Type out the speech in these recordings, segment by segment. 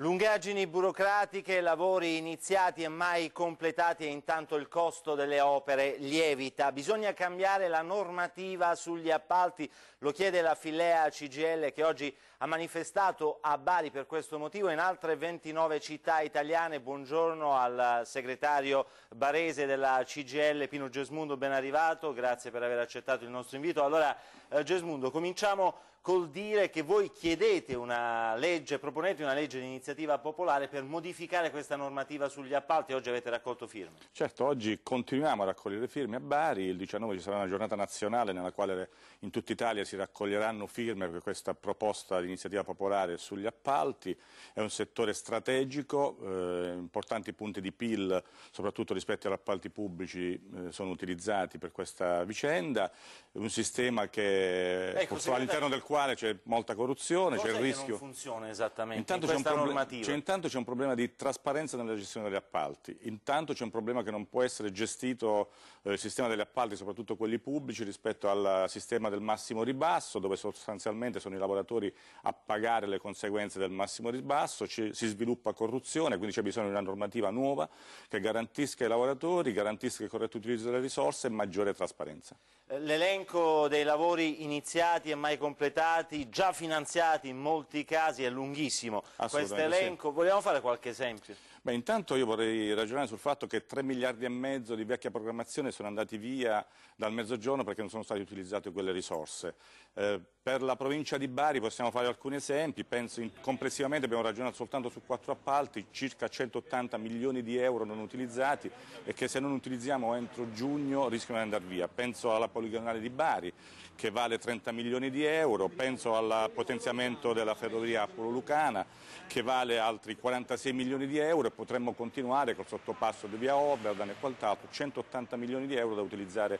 Lungaggini burocratiche, lavori iniziati e mai completati e intanto il costo delle opere lievita. Bisogna cambiare la normativa sugli appalti, lo chiede la Filea CGL che oggi ha manifestato a Bari per questo motivo e in altre 29 città italiane. Buongiorno al segretario barese della CGL Pino Gesmundo, ben arrivato, grazie per aver accettato il nostro invito. Allora eh, Gesmundo, cominciamo col dire che voi chiedete una legge, proponete una legge di iniziativa iniziativa popolare per modificare questa normativa sugli appalti oggi avete raccolto firme. Certo, oggi continuiamo a raccogliere firme a Bari, il 19 ci sarà una giornata nazionale nella quale in tutta Italia si raccoglieranno firme per questa proposta di iniziativa popolare sugli appalti, è un settore strategico, eh, importanti punti di PIL soprattutto rispetto agli appalti pubblici eh, sono utilizzati per questa vicenda, è un sistema che ecco, all'interno del quale c'è molta corruzione, c'è il rischio... non funziona esattamente Intanto in c'è un, proble normativa. Cioè, intanto c'è un problema di trasparenza nella gestione degli appalti, intanto c'è un problema che non può essere gestito eh, il sistema degli appalti, soprattutto quelli pubblici, rispetto al sistema del massimo ribasso, dove sostanzialmente sono i lavoratori a pagare le conseguenze del massimo ribasso, ci, si sviluppa corruzione, quindi c'è bisogno di una normativa nuova che garantisca ai lavoratori, garantisca il corretto utilizzo delle risorse e maggiore trasparenza. L'elenco dei lavori iniziati e mai completati, già finanziati in molti casi, è lunghissimo. Questo elenco, sì. vogliamo fare qualche esempio? Beh, intanto io vorrei ragionare sul fatto che 3 miliardi e mezzo di vecchia programmazione sono andati via dal mezzogiorno perché non sono state utilizzate quelle risorse. Eh, per la provincia di Bari possiamo fare alcuni esempi, penso in, complessivamente abbiamo ragionato soltanto su quattro appalti, circa 180 milioni di euro non utilizzati e che se non utilizziamo entro giugno rischiano di andare via. Penso alla poligonale di Bari che vale 30 milioni di euro, penso al potenziamento della ferrovia Apollo Lucana che vale altri 46 milioni di euro potremmo continuare col sottopasso di via Oberdan e quant'altro, 180 milioni di euro da utilizzare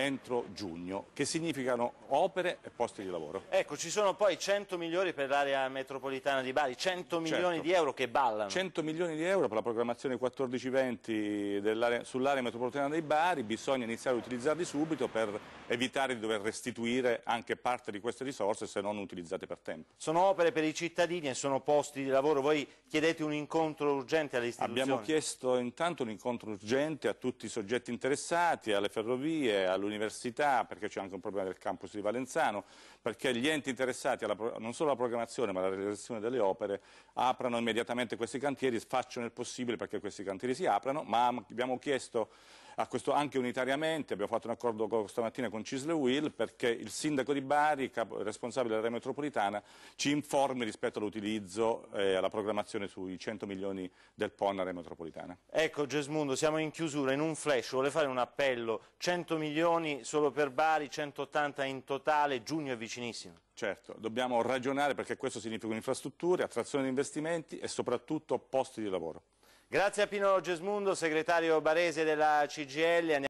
entro giugno, che significano opere e posti di lavoro. Ecco, ci sono poi 100 milioni per l'area metropolitana di Bari, 100 milioni 100. Certo. di euro che ballano. 100 milioni di euro per la programmazione 14-20 sull'area metropolitana di Bari, bisogna iniziare a utilizzarli subito per evitare di dover restituire anche parte di queste risorse se non utilizzate per tempo. Sono opere per i cittadini e sono posti di lavoro, voi chiedete un incontro urgente alle istituzioni? Abbiamo chiesto intanto un incontro urgente a tutti i soggetti interessati, alle ferrovie, all'università l'università, perché c'è anche un problema del campus di Valenzano, perché gli enti interessati alla, non solo alla programmazione ma alla realizzazione delle opere aprano immediatamente questi cantieri, facciano il possibile perché questi cantieri si aprano, ma abbiamo chiesto a questo anche unitariamente, abbiamo fatto un accordo con, stamattina con Cisle Will perché il sindaco di Bari, capo, responsabile dell'area metropolitana, ci informi rispetto all'utilizzo e eh, alla programmazione sui 100 milioni del PON area metropolitana. Ecco Gesmundo, siamo in chiusura, in un flash, vuole fare un appello, 100 milioni solo per Bari, 180 in totale, giugno è vicinissimo. Certo, dobbiamo ragionare perché questo significa un'infrastruttura, attrazione di investimenti e soprattutto posti di lavoro. Grazie a Pino Gesmundo, segretario barese della CGL.